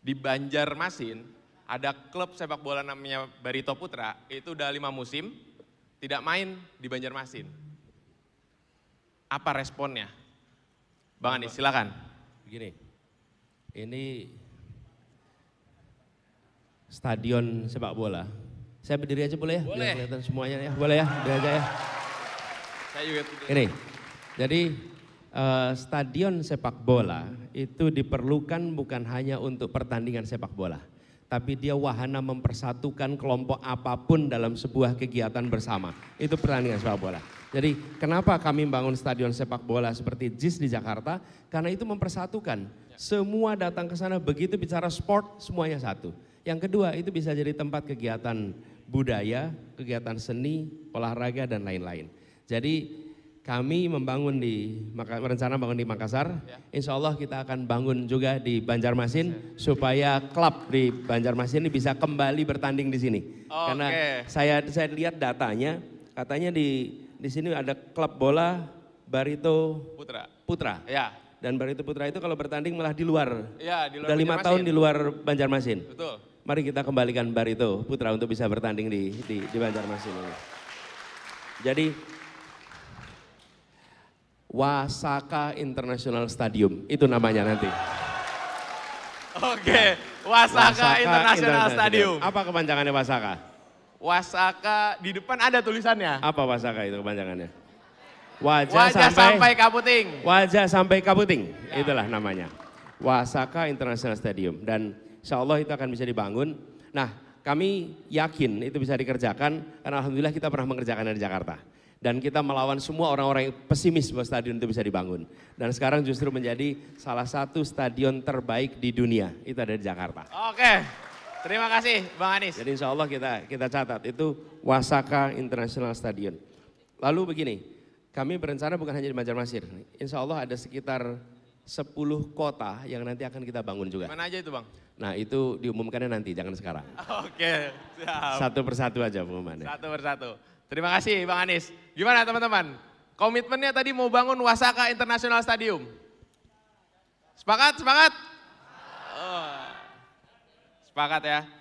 di Banjarmasin ada klub sepak bola namanya Barito Putra, itu udah lima musim tidak main di Banjarmasin. Apa responnya? Bang Anies, silakan. Begini, ini stadion sepak bola. Saya berdiri aja boleh ya? Boleh. Biar kelihatan semuanya ya, boleh ya, berdiri aja ya. Saya juga. Ini, jadi Eh, stadion sepak bola itu diperlukan bukan hanya untuk pertandingan sepak bola, tapi dia wahana mempersatukan kelompok apapun dalam sebuah kegiatan bersama. Itu pertandingan sepak bola. Jadi kenapa kami bangun stadion sepak bola seperti JIS di Jakarta? Karena itu mempersatukan. Semua datang ke sana begitu bicara sport semuanya satu. Yang kedua itu bisa jadi tempat kegiatan budaya, kegiatan seni, olahraga dan lain-lain. Jadi kami membangun di rencana bangun di Makassar. Ya. Insya Allah kita akan bangun juga di Banjarmasin ya. supaya klub di Banjarmasin ini bisa kembali bertanding di sini. Oh, Karena saya saya lihat datanya, katanya di di sini ada klub bola Barito Putra. Putra. Ya. Dan Barito Putra itu kalau bertanding malah di luar. Ya, di luar. Sudah lima tahun di luar Banjarmasin. Betul. Mari kita kembalikan Barito Putra untuk bisa bertanding di di, di Banjarmasin ini. Jadi Wasaka International Stadium. Itu namanya nanti. Oke, Wasaka, Wasaka International, International Stadium. Apa kepanjangannya Wasaka? Wasaka di depan ada tulisannya. Apa Wasaka itu kepanjangannya? Wajah, wajah sampai, sampai Kaputing. Wajah sampai Kaputing, ya. itulah namanya. Wasaka International Stadium dan insya Allah itu akan bisa dibangun. Nah, kami yakin itu bisa dikerjakan karena alhamdulillah kita pernah mengerjakannya di Jakarta. Dan kita melawan semua orang-orang yang pesimis bahwa stadion itu bisa dibangun. Dan sekarang justru menjadi salah satu stadion terbaik di dunia. Itu ada di Jakarta. Oke, terima kasih Bang Anies. Jadi insya Allah kita, kita catat, itu Wasaka International Stadion. Lalu begini, kami berencana bukan hanya di Banjarmasin. Insya Allah ada sekitar 10 kota yang nanti akan kita bangun juga. Mana aja itu Bang? Nah itu diumumkannya nanti, jangan sekarang. Oke, siap. Satu persatu aja pengumumannya. Satu persatu. Terima kasih Bang Anies. Gimana teman-teman? Komitmennya tadi mau bangun Wasaka International Stadium. Sepakat, sepakat? Oh. Sepakat ya.